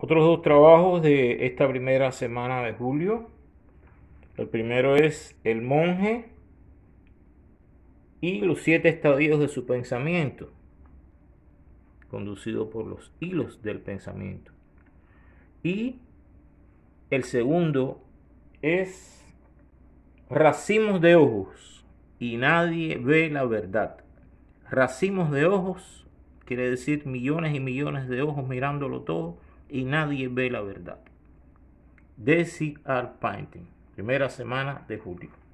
Otros dos trabajos de esta primera semana de julio. El primero es El monje y los siete estadios de su pensamiento, conducido por los hilos del pensamiento. Y el segundo es Racimos de ojos y nadie ve la verdad. Racimos de ojos quiere decir millones y millones de ojos mirándolo todo y nadie ve la verdad. Desi Art Painting, primera semana de julio.